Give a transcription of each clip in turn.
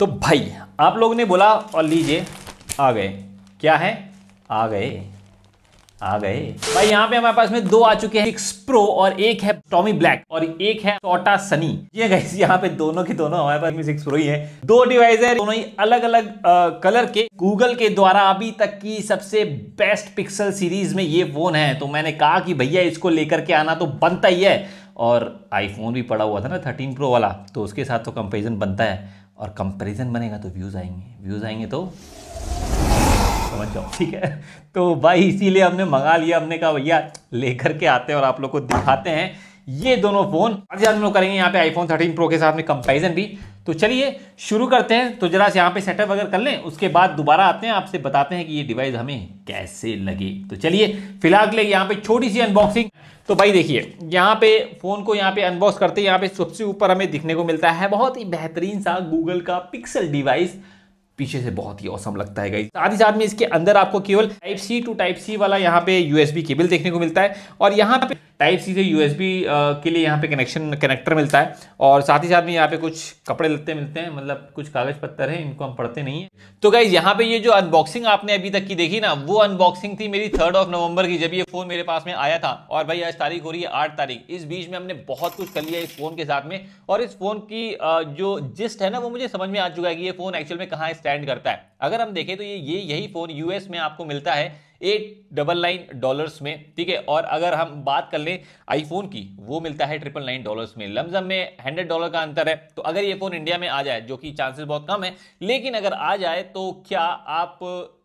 तो भाई आप लोग ने बोला और लीजिए आ गए क्या है आ गए आ गए भाई यहाँ पे हमारे पास में दो आ चुके हैं सिक्स प्रो और एक है टॉमी ब्लैक और एक है टोटा सनी ये गैस यहाँ पे दोनों के दोनों हमारे पास में सिक्स प्रो ही है दो डिवाइस है दोनों ही अलग अलग आ, कलर के गूगल के द्वारा अभी तक की सबसे बेस्ट पिक्सल सीरीज में ये फोन है तो मैंने कहा कि भैया इसको लेकर के आना तो बनता ही है और आईफोन भी पड़ा हुआ था ना थर्टीन प्रो वाला तो उसके साथ तो कंपेरिजन बनता है और कंपैरिजन बनेगा तो व्यूज़ आएंगे व्यूज़ आएंगे तो समझ जाओ ठीक है तो भाई इसीलिए हमने मंगा लिया हमने कहा भैया लेकर के आते हैं और आप लोग को दिखाते हैं ये दोनों फ़ोन आज हम लोग करेंगे यहाँ पे आईफोन 13 प्रो के साथ में कंपैरिजन भी तो चलिए शुरू करते हैं तो जरा से यहाँ पे सेटअप अगर कर लें उसके बाद दोबारा आते हैं आपसे बताते हैं कि ये डिवाइस हमें कैसे लगे तो चलिए फिलहाल के लिए यहाँ पे छोटी सी अनबॉक्सिंग तो भाई देखिए यहाँ पे फ़ोन को यहाँ पे अनबॉक्स करते यहाँ पे सबसे ऊपर हमें दिखने को मिलता है बहुत ही बेहतरीन सा गूगल का पिक्सल डिवाइस पीछे से बहुत ही औसम लगता है गाइज साथ ही साथ में इसके अंदर आपको केवल type C to type C वाला यहाँ पे यूएसबी केबल देखने को मिलता है और यहाँ पे टाइप सी से यूएसबी के लिए यहाँ पे कनेक्शन कनेक्टर मिलता है और साथ ही साथ में यहाँ पे कुछ कपड़े लते मिलते हैं मतलब कुछ कागज पत्थर है इनको हम पढ़ते नहीं है तो गाइज यहाँ पे ये जो अनबॉक्सिंग आपने अभी तक की देखी ना वो अनबॉक्सिंग थी मेरी थर्ड ऑफ नवंबर की जब ये फोन मेरे पास में आया था और भाई आज तारीख हो रही है आठ तारीख इस बीच में हमने बहुत कुछ कर लिया इस फोन के साथ में और इस फोन की जो जिस्ट है ना वो मुझे समझ में आ चुका है कि ये फोन एक्चुअल में कहाँ स्टैंड करता है अगर हम देखें तो ये ये यही फ़ोन यूएस में आपको मिलता है एट डबल नाइन डॉलर्स में ठीक है और अगर हम बात कर लें आईफोन की वो मिलता है ट्रिपल नाइन डॉलर्स में लमजम में हंड्रेड डॉलर का अंतर है तो अगर ये फ़ोन इंडिया में आ जाए जो कि चांसेस बहुत कम है लेकिन अगर आ जाए तो क्या आप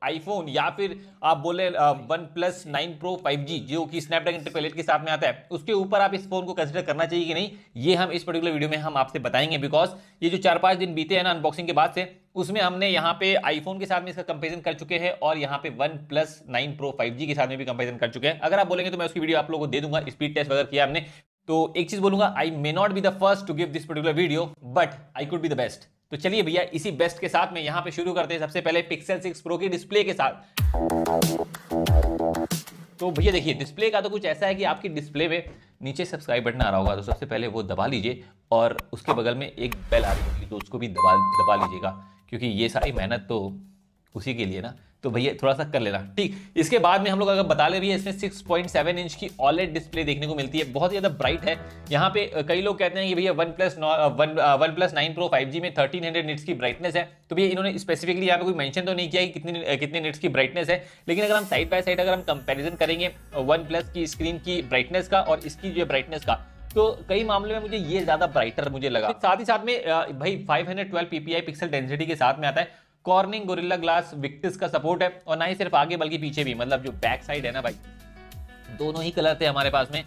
आईफोन या फिर आप बोले one plus nine pro five G जो कि स्नैपड्रैगन ट्रिपल एट के साथ में आता है उसके ऊपर आप इस फोन को कंसिडर करना चाहिए कि नहीं ये हम इस पर्टिकुलर वीडियो में हम आपसे बताएंगे बिकॉज ये जो चार पाँच दिन बीते हैं ना अनबॉक्सिंग के बाद से उसमें हमने यहाँ पे आई आईफोन के साथ में इसका कंपेरिजन कर चुके हैं और यहाँ पे one plus nine pro five G के साथ में भी कंपेरिजन कर चुके हैं अगर आप बोलेंगे तो मैं उसकी वीडियो आप लोगों को दे दूंगा स्पीड टेस्ट वगैरह किया हमने तो एक चीज बोलूंगा I may not be the first to give this particular video but I could be the best तो चलिए भैया इसी बेस्ट के साथ में यहाँ पे शुरू करते हैं सबसे पहले पिक्सल सिक्स प्रो की डिस्प्ले के साथ तो भैया देखिए डिस्प्ले का तो कुछ ऐसा है कि आपकी डिस्प्ले में नीचे सब्सक्राइब बटन आ रहा होगा तो सबसे पहले वो दबा लीजिए और उसके बगल में एक बेल आ रही होगी तो उसको भी दबा दबा लीजिएगा क्योंकि ये सारी मेहनत तो उसी के लिए ना तो भैया थोड़ा सा कर लेना ठीक इसके बाद में हम लोग अगर बता ले भी है इसमें 6.7 इंच की ऑलेट डिस्प्ले देखने को मिलती है बहुत ज़्यादा ब्राइट है यहाँ पे कई लोग कहते हैं कि भैया one plus one one plus nine pro five में थर्टीन हंड्रेड निट्स की ब्राइटनेस है तो भैया इन्होंने स्पेसिफिकली यहाँ पे कोई मैंशन तो नहीं किया कि कितने कितने निट्स की ब्राइटनेस है लेकिन अगर हम साइड बाय साइड अगर हम कंपेरिजन करेंगे वन प्लस की स्क्रीन की ब्राइटनेस का और इसकी जो ब्राइटनेस का तो कई मामले में मुझे ये ज्यादा ब्राइटर मुझे लगा साथ ही साथ में भाई 512 पीपीआई पिक्सल डेंसिटी के साथ में आता है कॉर्निंग गोरिल्ला ग्लास विक्टिस का सपोर्ट है और ना ही सिर्फ आगे बल्कि पीछे भी मतलब जो बैक साइड है ना भाई दोनों ही कलर थे हमारे पास में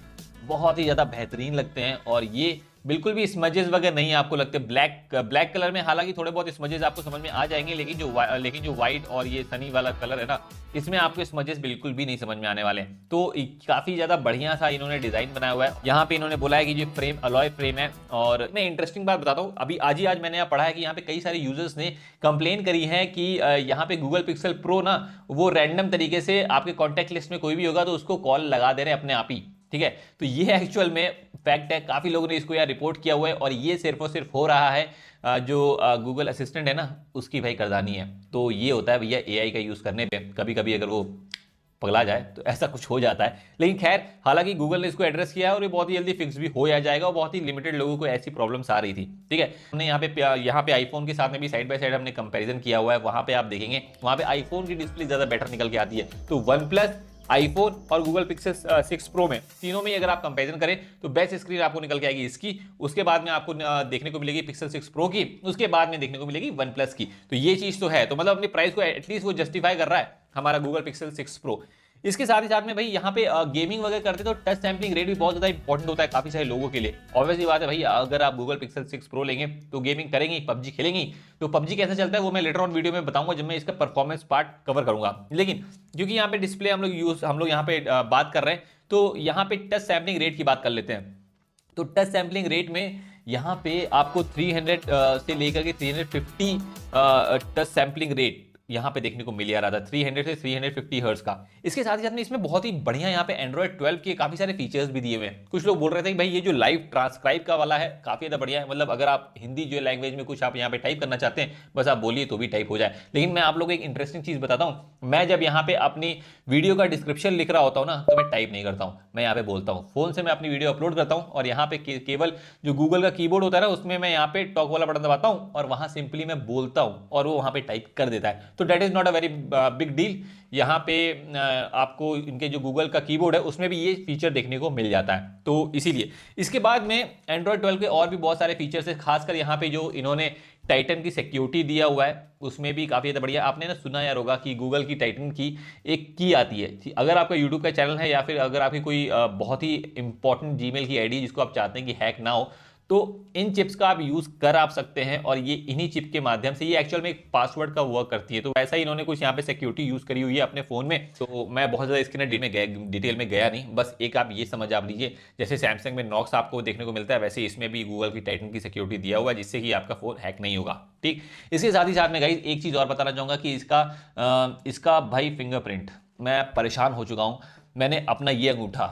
बहुत ही ज़्यादा बेहतरीन लगते हैं और ये बिल्कुल भी स्मजेज वगैरह नहीं आपको लगते ब्लैक ब्लैक कलर में हालांकि थोड़े बहुत स्मजेज आपको समझ में आ जाएंगे लेकिन जो लेकिन जो व्हाइट और ये सनी वाला कलर है ना इसमें आपको स्मजेस बिल्कुल भी नहीं समझ में आने वाले तो काफ़ी ज़्यादा बढ़िया सा इन्होंने डिज़ाइन बनाया हुआ है यहाँ पे इन्होंने बोला है कि जो फ्रेम अलॉय फ्रेम है और मैं इंटरेस्टिंग बात बताता हूँ अभी आज ही आज मैंने यहाँ पढ़ा है कि यहाँ पे कई सारे यूजर्स ने कंप्लेन करी है कि uh, यहाँ पे गूगल पिक्सल प्रो ना वो रैंडम तरीके से आपके कॉन्टेक्ट लिस्ट में कोई भी होगा तो उसको कॉल लगा दे रहे हैं अपने आप ही ठीक है तो ये एक्चुअल में फैक्ट है काफ़ी लोगों ने इसको यार रिपोर्ट किया हुआ है और ये सिर्फ और सिर्फ हो रहा है जो गूगल असिस्टेंट है ना उसकी भाई करदानी है तो ये होता है भैया एआई का यूज़ करने पे कभी कभी अगर वो पगला जाए तो ऐसा कुछ हो जाता है लेकिन खैर हालांकि गूगल ने इसको एड्रेस किया है और ये बहुत ही जल्दी फिक्स भी हो जाएगा और बहुत ही लिमिटेड लोगों को ऐसी प्रॉब्लम्स आ रही थी ठीक है हमने यहाँ पे यहाँ पे आईफोन के साथ में भी साइड बाय साइड हमने कंपैरिजन किया हुआ है वहाँ पे आप देखेंगे वहाँ पे आईफोन की डिस्प्ले ज़्यादा बेटर निकल के आती है तो वन प्लस आईफोन और गूगल पिक्सल सिक्स प्रो में तीनों में अगर आप कंपेरिजन करें तो बेस्ट स्क्रीन आपको निकल के आएगी इसकी उसके बाद में आपको uh, देखने को मिलेगी पिक्सल सिक्स प्रो की उसके बाद में देखने को मिलेगी वन प्लस की तो ये चीज़ तो है तो मतलब अपनी प्राइस को एटलीस्ट वो जस्टिफाई कर रहा है हमारा गूगल पिक्सल सिक्स प्रो इसके साथ ही साथ में भाई यहाँ पे गेमिंग वगैरह करते तो टच सैम्पलिंग रेट भी बहुत ज्यादा इंपॉर्टेंट होता है काफी सारे लोगों के लिए ऑब्वियसली बात है भाई अगर आप गूगल पिक्सल सिक्स प्रो लेंगे तो गेमिंग करेंगे पब्जी खेलेंगे तो पब्जी कैसे चलता है वो मैं लेटर ऑन वीडियो में बताऊंगा जब मैं इसका परफॉर्मेंस पार्ट कवर करूंगा लेकिन क्योंकि यहाँ पे डिस्प्ले हम लोग यूज हम लोग यहाँ पे बात कर रहे हैं तो यहाँ पे टच सैम्पलिंग रेट की बात कर लेते हैं तो टच सैम्पलिंग रेट में यहाँ पे आपको 300 से लेकर के 350 टच सैम्पलिंग रेट यहाँ पे देखने को मिल रहा था 300 से 350 हर्स का इसके साथ ही साथ में इसमें बहुत ही बढ़िया यहाँ पे एंड्रॉइड 12 के काफ़ी सारे फीचर्स भी दिए हुए हैं कुछ लोग बोल रहे थे कि भाई ये जो लाइव ट्रांसक्राइब का वाला है काफ़ी ज़्यादा बढ़िया है मतलब अगर आप हिंदी जो लैंग्वेज में कुछ आप यहाँ पे टाइप करना चाहते हैं बस आप बोलिए तो भी टाइप हो जाए लेकिन मैं आप लोग एक इंटरेस्टिंग चीज़ बताता हूँ मैं जब यहाँ पे अपनी वीडियो का डिस्क्रिप्शन लिख रहा होता हूँ ना तो मैं टाइप नहीं करता हूँ मैं यहाँ पे बोलता हूँ फोन से मैं अपनी वीडियो अपलोड करता हूँ और यहाँ पे केवल जो गूगल का कीबोर्ड होता है ना उसमें मैं यहाँ पे टॉक वाला बटन दबाता हूँ और वहाँ सिंपली मैं बोलता हूँ और वो वहाँ पे टाइप कर देता है तो that is not a very big deal यहाँ पे uh, आपको इनके जो गूगल का कीबोर्ड है उसमें भी ये फीचर देखने को मिल जाता है तो इसीलिए इसके बाद में एंड्रॉयड ट्वेल्व के और भी बहुत सारे फीचर्स है खासकर यहाँ पे जो इन्होंने टाइटन की सिक्योरिटी दिया हुआ है उसमें भी काफ़ी ज़्यादा बढ़िया आपने ना सुना यार होगा कि गूगल की टाइटन की एक की आती है अगर आपका यूट्यूब का चैनल है या फिर अगर आपकी कोई uh, बहुत ही इंपॉर्टेंट जीमेल की आईडी जिसको आप चाहते हैं कि हैक ना हो तो इन चिप्स का आप यूज़ कर आप सकते हैं और ये इन्हीं चिप के माध्यम से ये एक्चुअल में एक पासवर्ड का वर्क करती है तो वैसा ही इन्होंने कुछ यहाँ पे सिक्योरिटी यूज़ करी हुई है अपने फ़ोन में तो मैं बहुत ज़्यादा इसके डिटेल में गया डिटेल में गया नहीं बस एक आप ये समझ आप लीजिए जैसे सैमसंग में नॉक्स आपको देखने को मिलता है वैसे इसमें भी गूगल की टाइटन की सिक्योरिटी दिया हुआ है जिससे कि आपका फ़ोन हैक नहीं होगा ठीक इसके साथ ही साथ में गई एक चीज़ और बताना चाहूँगा कि इसका इसका भाई फिंगरप्रिंट मैं परेशान हो चुका हूँ मैंने अपना ये अंगूठा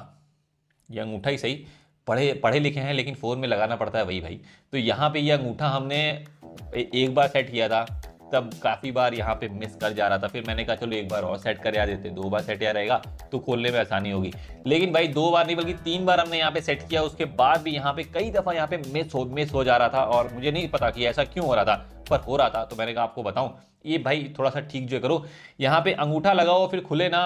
ये अंगूठा ही सही पढ़े पढ़े लिखे हैं लेकिन फ़ोन में लगाना पड़ता है वही भाई तो यहाँ पे ये यह अंगूठा हमने एक बार सेट किया था तब काफ़ी बार यहाँ पे मिस कर जा रहा था फिर मैंने कहा चलो एक बार और सेट कर देते दो बार सेट या रहेगा तो खोलने में आसानी होगी लेकिन भाई दो बार नहीं बल्कि तीन बार हमने यहाँ पे सेट किया उसके बाद भी यहाँ पे कई दफ़ा यहाँ पे मिस हो मिस हो जा रहा था और मुझे नहीं पता कि ऐसा क्यों हो रहा था पर हो रहा था तो मैंने कहा आपको बताऊँ ये भाई थोड़ा सा ठीक जो करो यहाँ पे अंगूठा लगाओ फिर खुले ना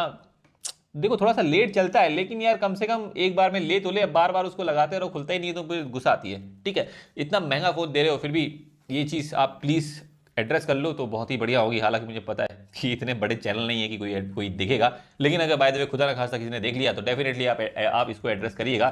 देखो थोड़ा सा लेट चलता है लेकिन यार कम से कम एक बार में ले तो ले बार बार उसको लगाते रहो खुलता ही नहीं तो फिर गुस्सा आती है ठीक है इतना महंगा फ़ोन दे रहे हो फिर भी ये चीज़ आप प्लीज़ एड्रेस कर लो तो बहुत ही बढ़िया होगी हालांकि मुझे पता है कि इतने बड़े चैनल नहीं है कि कोई कोई देखेगा लेकिन अगर बाय द वे खुदा ना खासा किसी ने देख लिया तो डेफिनेटली आप आप इसको एड्रेस करिएगा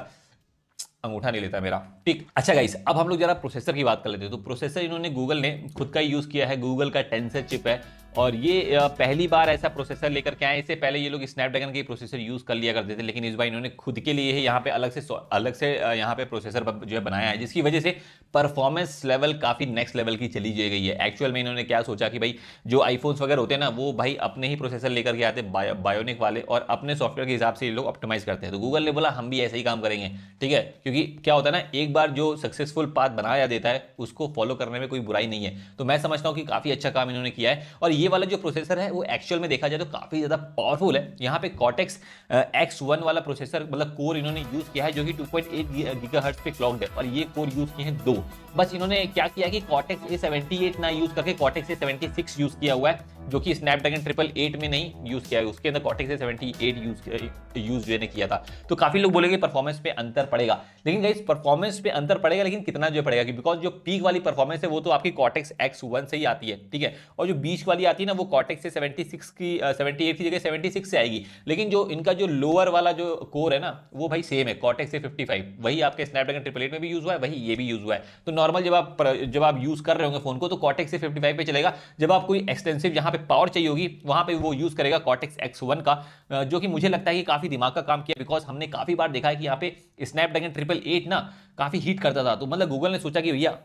अंगूठा नहीं लेता मेरा ठीक अच्छा गाइस अब हम लोग जरा प्रोसेसर की बात कर लेते हैं तो प्रोसेसर इन्होंने गूगल ने खुद का यूज़ किया है गूगल का टेंसर चिप है और ये पहली बार ऐसा प्रोसेसर लेकर के आए इससे पहले ये लोग स्नैपड्रैगन के प्रोसेसर यूज़ कर लिया करते थे लेकिन इस बार इन्होंने खुद के लिए ही यहाँ पे अलग से अलग से यहाँ पे प्रोसेसर जो है बनाया है जिसकी वजह से परफॉर्मेंस लेवल काफ़ी नेक्स्ट लेवल की चली गई है एक्चुअल में इन्होंने क्या सोचा कि भाई जो आईफोन्स वगैरह होते हैं ना वो भाई अपने ही प्रोसेसर लेकर के आते बायोनिक वाले और अपने सॉफ्टवेयर के हिसाब से ये लोग ऑप्टिमाइज़ करते हैं तो गूगल ने बोला हम भी ऐसे ही काम करेंगे ठीक है क्योंकि क्या होता है ना एक बार जो सक्सेसफुल पाथ बनाया देता है उसको फॉलो करने में कोई बुराई नहीं है तो मैं समझता हूँ कि काफ़ी अच्छा काम इन्होंने किया है और ये वाला जो प्रोसेसर है वो एक्चुअल में देखा जाए तो काफ़ी ज़्यादा पावरफुल है यहाँ पे कॉटेक्स एक्स वन वाला प्रोसेसर मतलब कोर इन्होंने यूज़ किया है जो कि 2.8 पॉइंट एट पे क्लॉक्ड है और ये कोर यूज़ किए हैं दो बस इन्होंने क्या किया कि कॉटेक्स ए सेवेंटी ना यूज़ करके कॉटेक्स ए सेवेंटी यूज़ किया हुआ है जो कि स्नैपड्रैगन ट्रिपल एट में नहीं यूज़ किया है उसके अंदर cortex seventy eight use use जो है किया था तो काफ़ी लोग बोलेंगे परफॉर्मेंस पे अंतर पड़ेगा लेकिन इस परफॉर्मेंस पे अंतर पड़ेगा लेकिन कितना जो पड़ेगा बिकॉज जो पीक वाली परफॉर्मेंस है वो तो आपकी कॉटेक्स एक्स वन से ही आती है ठीक है और जो बीच वाली आती है ना वो कॉटेक्स से सेवेंटी सिक्स की सेवेंटी एट की जगह सेवेंटी सिक्स से आएगी लेकिन जो इनका जो लोअर वाला जो कोर है ना वो भाई सेम है कॉटेक्स से फिफ्टी फाइव वही आपके स्नैपड्रैगन ट्रिपल एट में भी यूज़ हुआ है वही ये भी यूज़ हुआ है तो नॉर्मल जब आप जब आप यूज़ कर रहे होंगे फोन को तो कॉटेक्स से फिफ्टी फाइव पे चलेगा जब आप कोई एक्सटेंसिव यहाँ पे पावर चाहिए होगी वहां पे वो यूज़ करेगा कॉटेक्स एक्स वन का जो कि मुझे लगता है कि काफ़ी दिमाग का काम किया बिकॉज हमने काफ़ी बार देखा है कि यहाँ पे स्नैपड्रैगन ट्रिपल एट ना काफ़ी हीट करता था तो मतलब गूगल ने सोचा कि भैया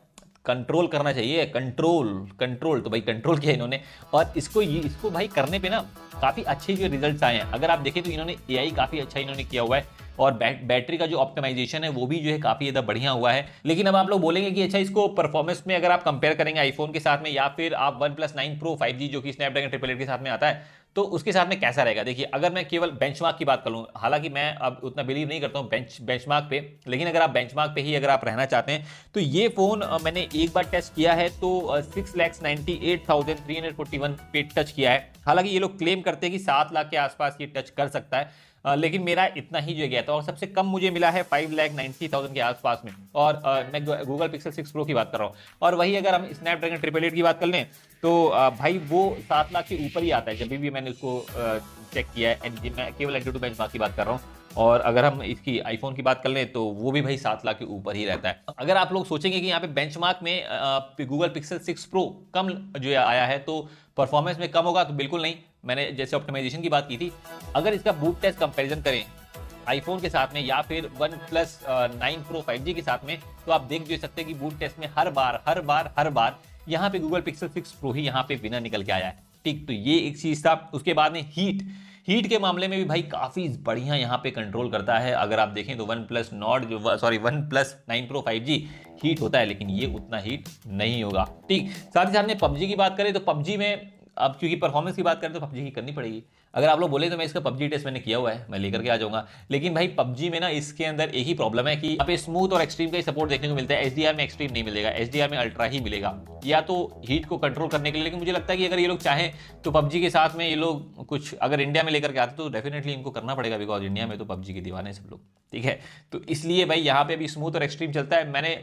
कंट्रोल करना चाहिए कंट्रोल कंट्रोल तो भाई कंट्रोल किया इन्होंने और इसको इसको भाई करने पे ना काफ़ी अच्छे जो रिजल्ट्स आए हैं अगर आप देखें तो इन्होंने एआई काफ़ी अच्छा इन्होंने किया हुआ है और बैटरी का जो ऑप्टिमाइजेशन है वो भी जो है काफ़ी ज़्यादा बढ़िया हुआ है लेकिन अब आप लोग बोलेंगे कि अच्छा इसको परफॉर्मेंस में अगर आप कंपेयर करेंगे आईफोन के साथ में या फिर आप one plus nine pro five G जो कि स्नैपड्रैगन ट्रिपल के साथ में आता है तो उसके साथ में कैसा रहेगा देखिए अगर मैं केवल बेंचमार्क की बात करूँ हालाँकि हालांकि मैं अब उतना बिलीव नहीं करता हूँ बेंच बेंचमार्क पे लेकिन अगर आप बेंचमार्क पे ही अगर आप रहना चाहते हैं तो ये फ़ोन मैंने एक बार टेस्ट किया है तो six lakhs ninety eight thousand three hundred forty one पे टच किया है हालांकि ये लोग क्लेम करते हैं कि सात लाख के आसपास ये टच कर सकता है लेकिन मेरा इतना ही जो गया था और सबसे कम मुझे मिला है फाइव लैख नाइन्टी थाउजेंड के आसपास में और आ, मैं गूगल पिक्सल सिक्स प्रो की बात कर रहा हूँ और वही अगर हम स्नैपड्रैगन ट्रिपल एट की बात कर लें तो आ, भाई वो सात लाख के ऊपर ही आता है जब भी मैंने उसको चेक किया है केवल एंटी टू बेंच की बात कर रहा हूँ और अगर हम इसकी आईफोन की बात कर लें तो वो भी भाई सात लाख के ऊपर ही रहता है अगर आप लोग सोचेंगे कि यहाँ पे बेंचमार्क में गूगल पिक्सल सिक्स प्रो कम जो आया है तो परफॉर्मेंस में कम होगा तो बिल्कुल नहीं मैंने जैसे ऑप्टिमाइजेशन की बात की थी अगर इसका बूट टेस्ट कंपेरिजन करें आईफोन के साथ में या फिर one plus nine pro five G के साथ में तो आप देख जो सकते हैं कि बूट टेस्ट में हर बार हर बार हर बार यहाँ पे गूगल पिक्सल सिक्स प्रो ही यहाँ पे विनर निकल के आया है ठीक तो ये एक चीज़ था उसके बाद में हीट हीट के मामले में भी भाई काफ़ी बढ़िया यहाँ पे कंट्रोल करता है अगर आप देखें तो वन प्लस नॉट जो sorry one plus nine pro five G heat होता है लेकिन ये उतना हीट नहीं होगा ठीक साथ ही साथ में पबजी की बात करें तो पबजी में अब क्योंकि परफॉर्मेंस की बात करें तो पबजी की करनी पड़ेगी अगर आप लोग बोले तो मैं इसका पबजी टेस्ट मैंने किया हुआ है मैं लेकर के आ जाऊंगा लेकिन भाई पबजी में ना इसके अंदर एक ही प्रॉब्लम है कि आप स्मूथ और एक्सट्रीम का ही सपोर्ट देखने को मिलता है एच में एक्सट्रीम नहीं मिलेगा एच में अल्ट्रा ही मिलेगा या तो हीट को कंट्रोल करने के लिए लेकिन मुझे लगता है कि अगर ये लोग चाहें तो पबजी के साथ में ये लोग कुछ अगर इंडिया में लेकर के आते तो डेफिनेटली इनको करना पड़ेगा बिकॉज इंडिया में तो पबजी के दीवाने सब लोग ठीक है तो इसलिए भाई यहाँ पे भी स्मूथ और एक्सट्रीम चलता है मैंने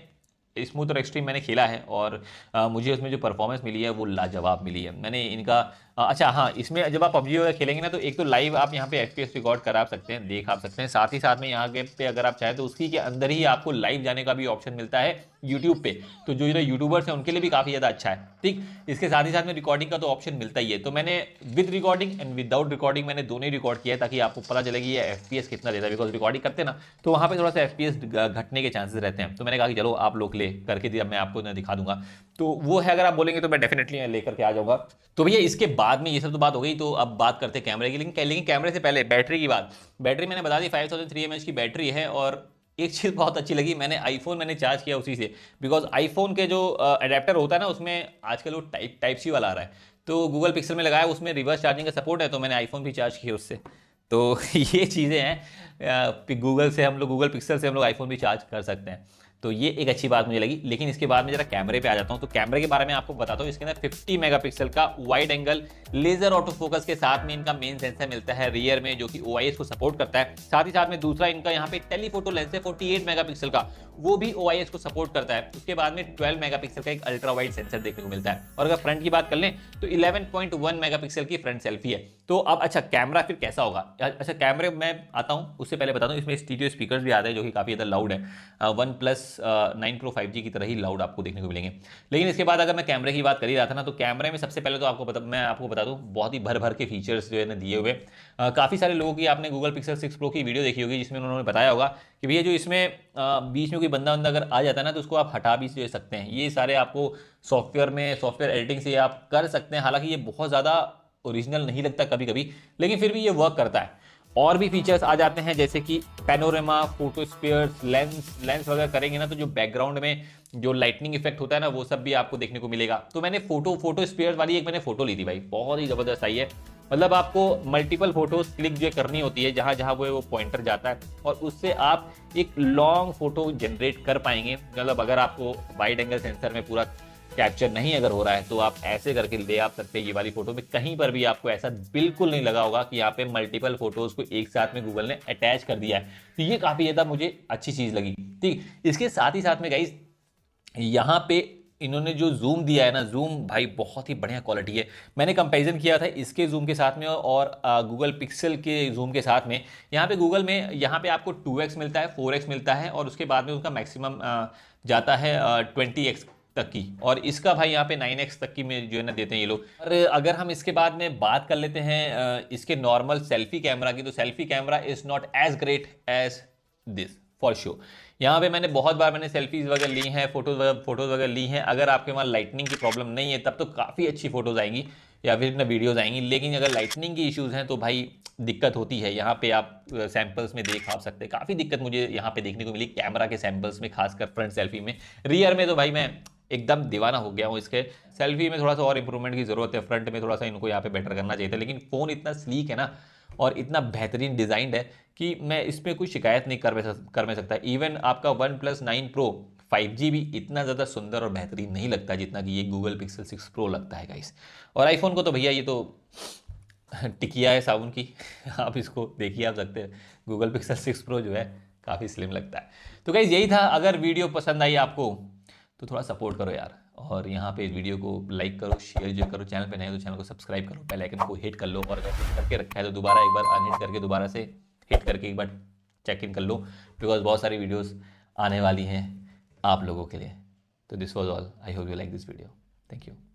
स्मूथ और एक्सट्रीम मैंने खेला है और आ, मुझे उसमें जो परफॉर्मेंस मिली है वो लाजवाब मिली है मैंने इनका अच्छा हाँ इसमें जब आप पबजी वगैरह खेलेंगे ना तो एक तो लाइव आप यहाँ पे एफ रिकॉर्ड करा सकते हैं देख आप सकते हैं साथ ही साथ में यहाँ के पे अगर आप चाहें तो उसकी के अंदर ही आपको लाइव जाने का भी ऑप्शन मिलता है यूट्यूब पे तो जो जो यूट्यूबर्स हैं उनके लिए भी काफ़ी ज़्यादा अच्छा है ठीक इसके साथ ही साथ में रिकॉर्डिंग का तो ऑप्शन मिलता ही है तो मैंने with recording and without recording मैंने दोनों ही रिकॉर्ड किया है ताकि आपको पता चलेगी ये एफ कितना देता है बिकॉज रिकॉर्डिंग करते ना तो वहाँ पर थोड़ा सा एफ घटने के चांसेस रहते हैं तो मैंने कहा कि चलो आप लोग ले करके दिया मैं आपको दिखा दूंगा तो वो है अगर आप बोलेंगे तो मैं डेफिनेटली लेकर के आ जाऊँगा तो भैया इसके बाद में ये सब तो बात हो गई तो अब बात करते हैं कैमरे की लेकिन लेकिन कैमरे से पहले बैटरी की बात बैटरी मैंने बता दी five thousand three M H की बैटरी है और एक चीज़ बहुत अच्छी लगी मैंने आईफोन मैंने चार्ज किया उसी से बिकॉज आईफोन के जो अडेप्टर होता है ना उसमें आजकल वो टाइप टाइप सी वाला आ रहा है तो गूगल पिक्सल में लगाया उसमें रिवर्स चार्जिंग का सपोर्ट है तो मैंने आईफोन भी चार्ज किया उससे तो ये चीज़ें हैं गूगल से हम लोग गूगल पिक्सल से हम लोग आईफोन भी चार्ज कर सकते हैं तो ये एक अच्छी बात मुझे लगी लेकिन इसके बाद में जरा कैमरे पे आ जाता हूँ तो कैमरे के बारे में आपको बताता हूँ इसके अंदर 50 मेगापिक्सल का wide angle laser auto focus के साथ में इनका मेन सेंसर मिलता है रियर में जो कि ओ को सपोर्ट करता है साथ ही साथ में दूसरा इनका यहाँ पे टेलीफोटो लेंस है फोर्टी एट का वो भी ओ को सपोर्ट करता है उसके बाद में 12 मेगापिक्सल का एक अल्ट्रा वाइड सेंसर देखने को मिलता है और अगर फ्रंट की बात कर लें तो 11.1 मेगापिक्सल की फ्रंट सेल्फी है तो अब अच्छा कैमरा फिर कैसा होगा अच्छा कैमरे में आता हूँ उससे पहले बता दूँ इसमें स्टीडियो स्पीकर भी आते हैं जो कि काफ़ी ज़्यादा लाउड है one plus nine pro five की तरह ही लाउड आपको देखने को मिलेंगे लेकिन इसके बाद अगर मैं कैमरे की बात कर ही रहा था ना तो कैमरे में सबसे पहले तो आपको बता मैं आपको बता दूँ बहुत ही भर भर के फीचर्स जो है ना दिए हुए काफ़ी सारे लोगों की आपने गूगल पिक्सल सिक्स प्रो की वीडियो देखी होगी जिसमें उन्होंने बताया होगा कि भैया जो इसमें बीच में बंदा बंदा अगर आ जाता है ना तो उसको आप हटा भी दे सकते हैं ये सारे आपको सॉफ्टवेयर में सॉफ्टवेयर एडिटिंग से आप कर सकते हैं हालांकि ये बहुत ज़्यादा ओरिजिनल नहीं लगता कभी कभी लेकिन फिर भी ये वर्क करता है और भी फीचर्स आ जाते हैं जैसे कि panorama photo spheres lens lens वगैरह करेंगे ना तो जो बैकग्राउंड में जो लाइटनिंग इफेक्ट होता है ना वो सब भी आपको देखने को मिलेगा तो मैंने फोटो फोटो स्पेयर्स वाली एक मैंने फोटो ली थी भाई बहुत ही ज़बरदस्त आई है मतलब आपको मल्टीपल फोटोज क्लिक जो करनी होती है जहाँ जहाँ वो वो पॉइंटर जाता है और उससे आप एक लॉन्ग फोटो जनरेट कर पाएंगे मतलब अगर आपको वाइड एंगल सेंसर में पूरा कैप्चर नहीं अगर हो रहा है तो आप ऐसे करके ले आप सकते हैं ये वाली फोटो में कहीं पर भी आपको ऐसा बिल्कुल नहीं लगा होगा कि यहाँ पे मल्टीपल फोटोज को एक साथ में गूगल ने अटैच कर दिया है तो ये काफ़ी ज़्यादा मुझे अच्छी चीज़ लगी ठीक इसके साथ ही साथ में गाइज यहाँ पे इन्होंने जो जूम दिया है ना जूम भाई बहुत ही बढ़िया क्वालिटी है मैंने कंपैरिजन किया था इसके जूम के साथ में और गूगल पिक्सल के जूम के साथ में यहाँ पे गूगल में यहाँ पे आपको 2x मिलता है 4x मिलता है और उसके बाद में उसका मैक्सिमम जाता है 20x तक की और इसका भाई यहाँ पे 9x तक की में जो है ना देते हैं ये लोग और अगर हम इसके बाद में बात कर लेते हैं इसके नॉर्मल सेल्फी कैमरा की तो selfie camera is not as great as this for sure यहाँ पे मैंने बहुत बार मैंने सेल्फीज़ वगैरह ली हैं फोटोज़ वगैरह फोटोज़ वगैरह ली हैं अगर आपके वहाँ लाइटनिंग की प्रॉब्लम नहीं है तब तो काफ़ी अच्छी फोटोज़ आएंगी या फिर ना वीडियोज़ आएंगी लेकिन अगर लाइटनिंग की इश्यूज़ हैं तो भाई दिक्कत होती है यहाँ पे आप सैंपल्स में देख आप सकते हैं काफ़ी दिक्कत मुझे यहाँ पे देखने को मिली कैमरा के सैंपल्स में खासकर फ्रंट सेल्फी में रियर में तो भाई मैं एकदम दीवाना हो गया हूँ इसके सेल्फी में थोड़ा सा और इंप्रूवमेंट की ज़रूरत है फ्रंट में थोड़ा सा इनको यहाँ पे बेटर करना चाहिए था लेकिन फ़ोन इतना स्लीक है ना और इतना बेहतरीन डिज़ाइंड है कि मैं इसमें कोई शिकायत नहीं कर कर में सकता इवन आपका one plus nine pro five G भी इतना ज़्यादा सुंदर और बेहतरीन नहीं लगता जितना कि ये गूगल पिक्सल सिक्स प्रो लगता है गाइस और आईफोन को तो भैया ये तो टिकिया है साबुन की आप इसको देखिए आप सकते हैं गूगल पिक्सल सिक्स प्रो जो है काफ़ी स्लिम लगता है तो गाइज़ यही था अगर वीडियो पसंद आई आपको तो थोड़ा सपोर्ट करो यार और यहाँ पे वीडियो को लाइक करो शेयर जो करो चैनल पे नए हो तो चैनल को सब्सक्राइब करो पहले आइकन को हिट कर लो और अगर हिट करके रखा है तो दोबारा एक बार अनहिट करके दोबारा से हिट करके एक बार चेक इन कर लो बिकॉज बहुत सारी वीडियोस आने वाली हैं आप लोगों के लिए तो this was all I hope you like this video thank you